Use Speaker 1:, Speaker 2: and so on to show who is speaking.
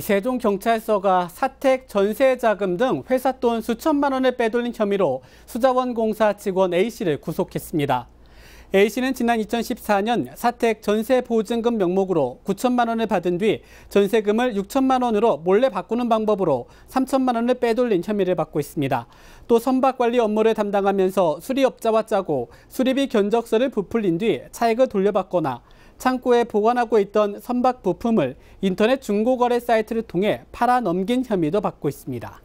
Speaker 1: 세종경찰서가 사택, 전세자금 등 회사 돈 수천만 원을 빼돌린 혐의로 수자원공사 직원 A씨를 구속했습니다. A씨는 지난 2014년 사택 전세 보증금 명목으로 9천만 원을 받은 뒤 전세금을 6천만 원으로 몰래 바꾸는 방법으로 3천만 원을 빼돌린 혐의를 받고 있습니다. 또 선박 관리 업무를 담당하면서 수리업자와 짜고 수리비 견적서를 부풀린 뒤 차액을 돌려받거나 창고에 보관하고 있던 선박 부품을 인터넷 중고거래 사이트를 통해 팔아넘긴 혐의도 받고 있습니다.